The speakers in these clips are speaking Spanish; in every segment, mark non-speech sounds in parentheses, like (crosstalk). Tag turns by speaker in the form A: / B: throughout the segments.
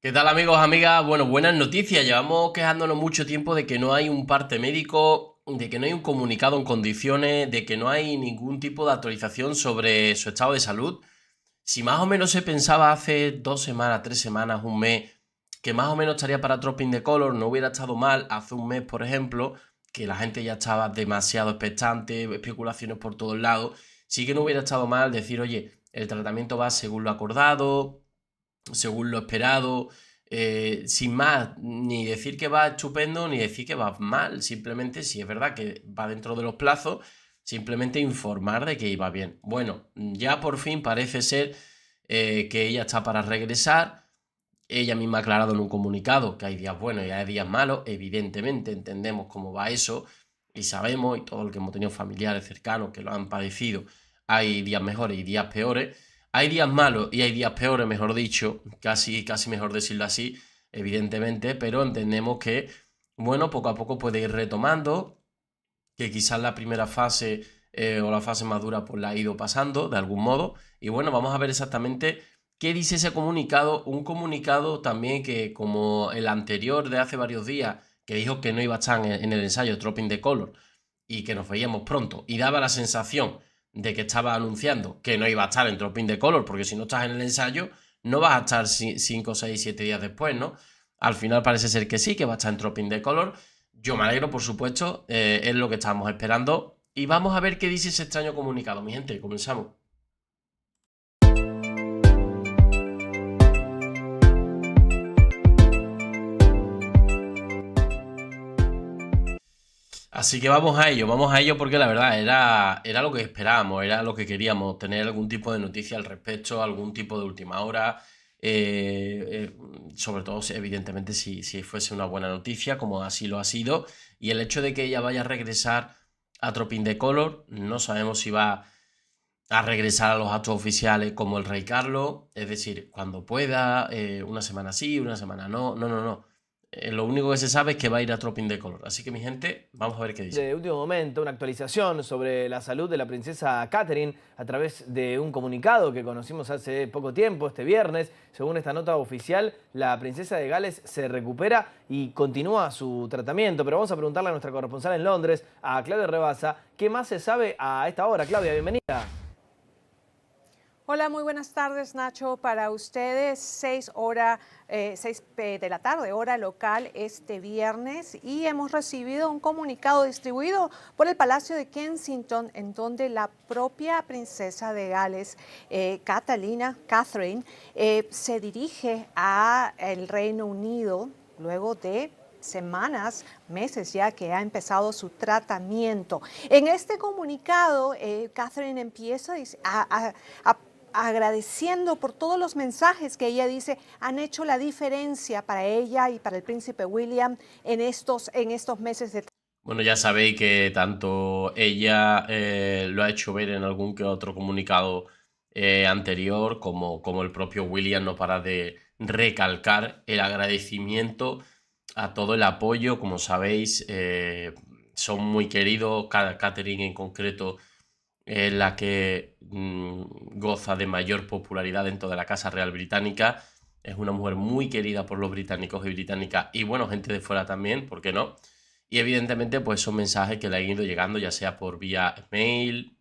A: ¿Qué tal amigos, amigas? Bueno, buenas noticias. Llevamos quejándonos mucho tiempo de que no hay un parte médico, de que no hay un comunicado en condiciones, de que no hay ningún tipo de actualización sobre su estado de salud. Si más o menos se pensaba hace dos semanas, tres semanas, un mes, que más o menos estaría para Dropping de Color, no hubiera estado mal hace un mes, por ejemplo, que la gente ya estaba demasiado expectante, especulaciones por todos lados, sí que no hubiera estado mal decir, oye, el tratamiento va según lo acordado, según lo esperado, eh, sin más, ni decir que va estupendo, ni decir que va mal, simplemente si es verdad que va dentro de los plazos, simplemente informar de que iba bien. Bueno, ya por fin parece ser eh, que ella está para regresar. Ella misma ha aclarado en un comunicado que hay días buenos y hay días malos, evidentemente entendemos cómo va eso y sabemos, y todo los que hemos tenido familiares cercanos que lo han padecido, hay días mejores y días peores hay días malos y hay días peores, mejor dicho, casi, casi mejor decirlo así, evidentemente, pero entendemos que, bueno, poco a poco puede ir retomando, que quizás la primera fase eh, o la fase más dura pues la ha ido pasando de algún modo. Y bueno, vamos a ver exactamente qué dice ese comunicado, un comunicado también que como el anterior de hace varios días, que dijo que no iba a estar en el ensayo Dropping the Color y que nos veíamos pronto y daba la sensación de que estaba anunciando que no iba a estar en Dropping de Color, porque si no estás en el ensayo, no vas a estar 5, 6, 7 días después, ¿no? Al final parece ser que sí, que va a estar en Dropping de Color. Yo me alegro, por supuesto, eh, es lo que estábamos esperando. Y vamos a ver qué dice ese extraño comunicado, mi gente. Comenzamos. Así que vamos a ello, vamos a ello porque la verdad era, era lo que esperábamos, era lo que queríamos, tener algún tipo de noticia al respecto, algún tipo de última hora, eh, eh, sobre todo evidentemente si, fuese una buena noticia, como así lo ha sido, y el hecho de que ella vaya a regresar a Tropin de Color, no sabemos si va a regresar a los actos oficiales como el Rey Carlos, es decir, cuando pueda, eh, una semana sí, una semana no, no, no, no. Eh, lo único que se sabe es que va a ir a Tropping de Color. Así que, mi gente, vamos a ver qué dice. De último momento, una actualización sobre la salud de la princesa Catherine a través de un comunicado que conocimos hace poco tiempo, este viernes. Según esta nota oficial, la princesa de Gales se recupera y continúa su tratamiento. Pero vamos a preguntarle a nuestra corresponsal en Londres, a Claudia Rebasa, qué más se sabe a esta hora. Claudia,
B: bienvenida. Hola, muy buenas tardes, Nacho. Para ustedes, 6 hora, eh, eh, de la tarde, hora local este viernes, y hemos recibido un comunicado distribuido por el Palacio de Kensington, en donde la propia princesa de Gales, eh, Catalina Catherine, se dirige al Reino Unido luego de semanas, meses ya que ha empezado su tratamiento. En este comunicado, Catherine empieza a, a, a agradeciendo por todos los mensajes que ella dice han hecho la diferencia para ella y para el príncipe William en estos, en estos meses de...
A: Bueno, ya sabéis que tanto ella eh, lo ha hecho ver en algún que otro comunicado eh, anterior, como, como el propio William no para de recalcar el agradecimiento a todo el apoyo, como sabéis, eh, son muy queridos, Catherine en concreto es la que mm, goza de mayor popularidad dentro de la Casa Real Británica. Es una mujer muy querida por los británicos y británicas y bueno, gente de fuera también, ¿por qué no? Y evidentemente pues son mensajes que le han ido llegando ya sea por vía mail,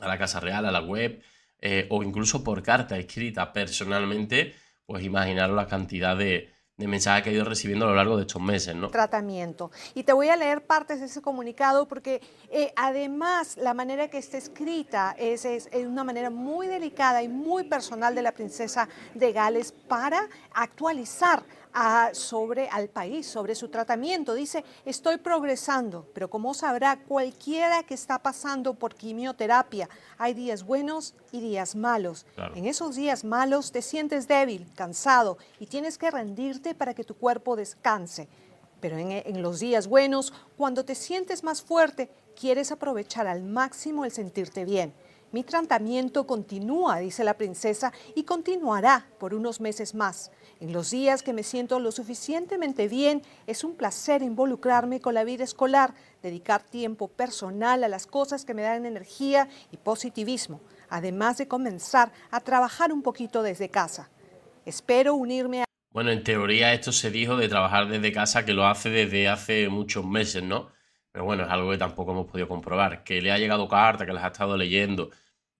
A: a la Casa Real, a la web eh, o incluso por carta escrita personalmente, pues imaginaros la cantidad de, de mensajes que ha ido recibiendo a lo largo de estos meses, ¿no?
B: Tratamiento. Y te voy a leer partes de ese comunicado porque eh, además la manera que está escrita es, es, es, una manera muy delicada y muy personal de la princesa de Gales para actualizar sobre al país, sobre su tratamiento. Dice, estoy progresando, pero como sabrá cualquiera que está pasando por quimioterapia, hay días buenos y días malos. En esos días malos te sientes débil, cansado y tienes que rendirte para que tu cuerpo descanse. Pero en, en los días buenos, cuando te sientes más fuerte, quieres aprovechar al máximo el sentirte bien. Mi tratamiento continúa, dice la princesa, y continuará por unos meses más. En los días que me siento lo suficientemente bien, es un placer involucrarme con la vida escolar, dedicar tiempo personal a las cosas que me dan energía y positivismo, además de comenzar a trabajar un poquito desde casa. Espero unirme a...
A: Bueno, en teoría esto se dijo de trabajar desde casa, que lo hace desde hace muchos meses, ¿no? Pero bueno, es algo que tampoco hemos podido comprobar. Que le ha llegado carta, que las ha estado leyendo,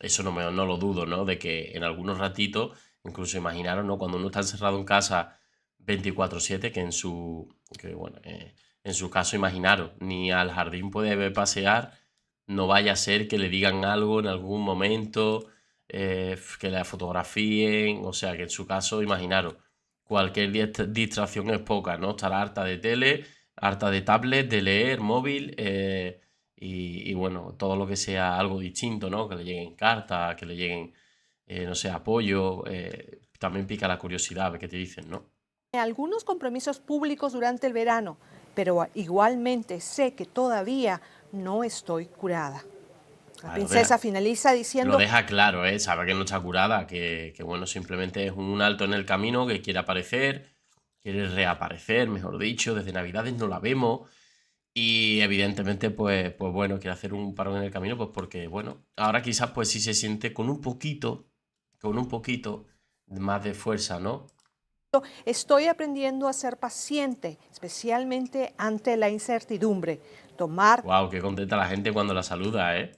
A: eso no, me, no lo dudo, ¿no? De que en algunos ratitos, incluso imaginaron, ¿no? Cuando uno está encerrado en casa 24-7, que en su. Que, bueno, eh, en su caso, imaginaron, ni al jardín puede pasear, no vaya a ser que le digan algo en algún momento, eh, que le fotografíen, o sea, que en su caso, imaginaron, cualquier distracción es poca, ¿no? Estar harta de tele, harta de tablet, de leer, móvil, eh, y, bueno, todo lo que sea algo distinto, ¿no? Que le lleguen cartas, que le lleguen, eh, no sé, apoyo, eh, también pica la curiosidad, ver qué te dicen, ¿no?
B: Algunos compromisos públicos durante el verano, pero igualmente sé que todavía no estoy curada. La princesa finaliza diciendo... Lo deja
A: claro, ¿eh? Sabe que no está curada, que, que bueno, simplemente es un alto en el camino que quiere aparecer, quiere reaparecer, mejor dicho, desde Navidades no la vemos y evidentemente, pues, pues bueno, quiere hacer un parón en el camino, pues porque, bueno, ahora quizás pues sí se siente con un poquito, con un poquito más de fuerza, ¿no?
B: Estoy aprendiendo a ser paciente, especialmente ante la incertidumbre. Tomar...
A: ¡Wow! ¡Qué contenta la gente cuando la saluda, eh!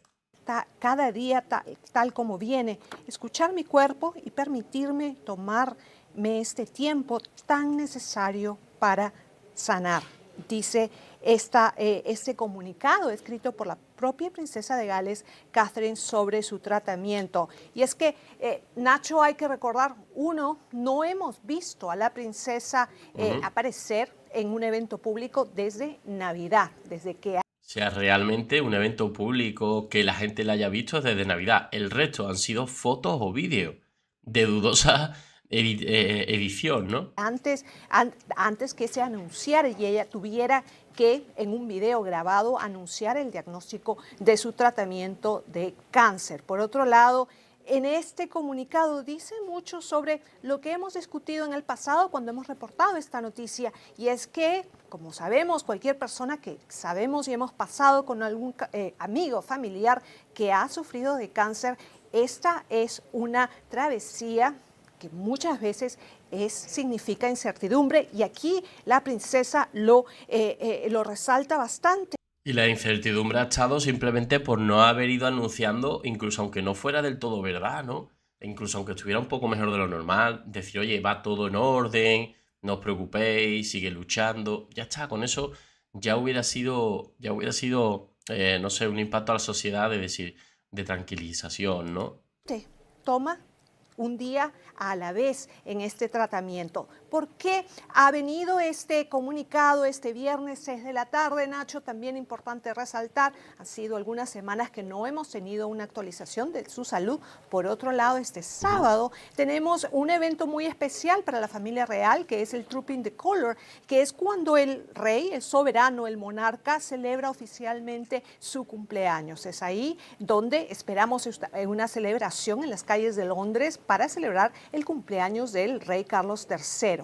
B: Cada día tal, tal como viene. Escuchar mi cuerpo y permitirme tomarme este tiempo tan necesario para sanar. Dice eh, este comunicado escrito por la propia princesa de Gales, Catherine, sobre su tratamiento. Y es que, eh, Nacho, hay que recordar, uno, no hemos visto a la princesa eh, aparecer en un evento público desde Navidad, desde que... O
A: sea, realmente un evento público que la gente la haya visto desde Navidad. El resto han sido fotos o vídeos de dudosa edición, ¿no?
B: Antes, antes que se anunciara y ella tuviera que en un video grabado anunciar el diagnóstico de su tratamiento de cáncer. Por otro lado, en este comunicado dice mucho sobre lo que hemos discutido en el pasado cuando hemos reportado esta noticia y es que, como sabemos, cualquier persona que sabemos y hemos pasado con algún eh, amigo familiar que ha sufrido de cáncer, esta es una travesía que muchas veces significa incertidumbre y aquí la princesa lo, eh, eh, lo resalta bastante.
A: Y la incertidumbre ha estado simplemente por no haber ido anunciando, incluso aunque no fuera del todo verdad, ¿no? E incluso aunque estuviera un poco mejor de lo normal, decir, oye, va todo en orden, no os preocupéis, sigue luchando, ya está, con eso ya hubiera sido, ya hubiera sido, eh, no sé, un impacto a la sociedad de decir, de
B: tranquilización, ¿no? Toma un día a la vez en este tratamiento por qué ha venido este comunicado este viernes 6 de la tarde, Nacho. También importante resaltar, han sido algunas semanas que no hemos tenido una actualización de su salud. Por otro lado, este sábado tenemos un evento muy especial para la familia real, que es el Trooping the Color, que es cuando el rey, el soberano, el monarca, celebra oficialmente su cumpleaños. Es ahí donde esperamos eh, una celebración en las calles de Londres para celebrar el cumpleaños del rey Carlos III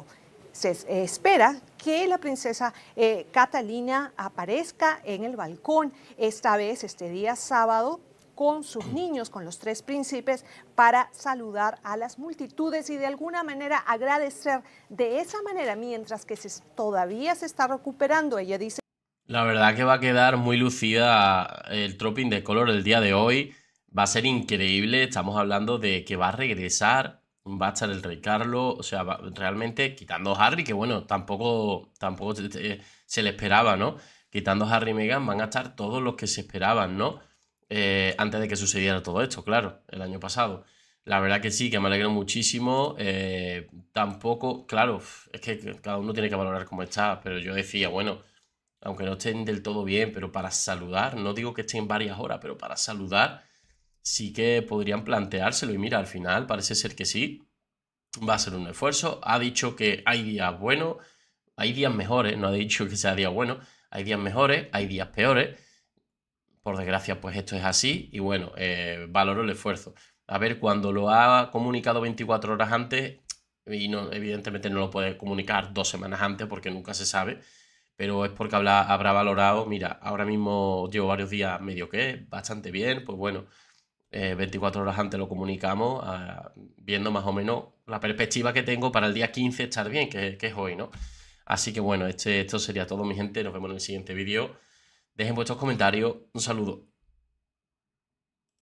B: se eh, espera que la princesa eh, Catalina aparezca en el balcón, esta vez, este día sábado, con sus (clears throat) niños, con los tres príncipes, para saludar a las multitudes y de alguna manera agradecer de esa manera, mientras que todavía se está recuperando. Ella dice...
A: La verdad que va a quedar muy lucida el Tropping de Color el día de hoy. Va a ser increíble. Estamos hablando de que va a regresar va a estar el Rey Carlos, o sea, realmente quitando a Harry, que bueno, tampoco, tampoco se le esperaba, ¿no? Quitando a Harry y Meghan van a estar todos los que se esperaban, ¿no? Eh, antes de que sucediera todo esto, claro, el año pasado. La verdad que sí, que me alegro muchísimo. Eh, tampoco, claro, es que cada uno tiene que valorar cómo está, pero yo decía, bueno, aunque no estén del todo bien, pero para saludar, no digo que estén varias horas, pero para saludar, sí que podrían planteárselo y mira, al final parece ser que sí, va a ser un esfuerzo. Ha dicho que hay días buenos, hay días mejores, no ha dicho que sea día bueno, hay días mejores, hay días peores. Por desgracia, pues esto es así y bueno, eh, valoro el esfuerzo. A ver, cuando lo ha comunicado 24 horas antes, y no, evidentemente no lo puede comunicar dos semanas antes porque nunca se sabe, pero es porque habrá valorado, mira, ahora mismo llevo varios días medio que, bastante bien, pues bueno, 24 eh, horas antes lo comunicamos, ah, viendo más o menos la perspectiva que tengo para el día 15 estar bien, que, es hoy, ¿no? Así que bueno, este, esto sería todo, mi gente. Nos vemos en el siguiente vídeo. Dejen vuestros comentarios. Un saludo.